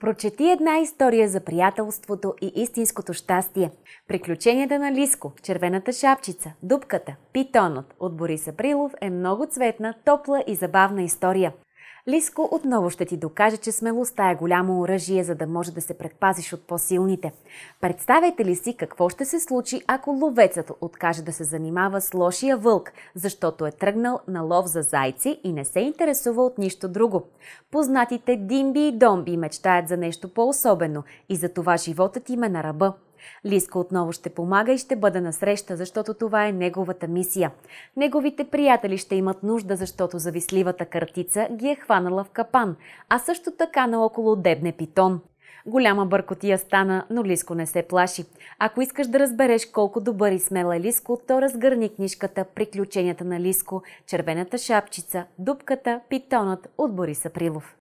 Прочети една история за приятелството и истинското щастие. Приключенията на Лиско, Червената шапчица, Дупката, Питонът от Борис Априлов е много цветна, топла и забавна история. Лиско отново ще ти докаже, че смелостта е голямо оръжие, за да може да се предпазиш от по-силните. Представете ли си какво ще се случи, ако ловецът откаже да се занимава с лошия вълк, защото е тръгнал на лов за зайци и не се интересува от нищо друго? Познатите Димби и Домби мечтаят за нещо по-особено и за това животът им е на ръба. Лиска отново ще помага и ще бъде насреща, защото това е неговата мисия. Неговите приятели ще имат нужда, защото завистливата картица ги е хванала в капан, а също така наоколо дебне питон. Голяма бъркотия стана, но Лиско не се плаши. Ако искаш да разбереш колко добър и смел е Лиско, то разгърни книжката «Приключенията на Лиско», «Червената шапчица», дубката «Питонът» от Борис Априлов.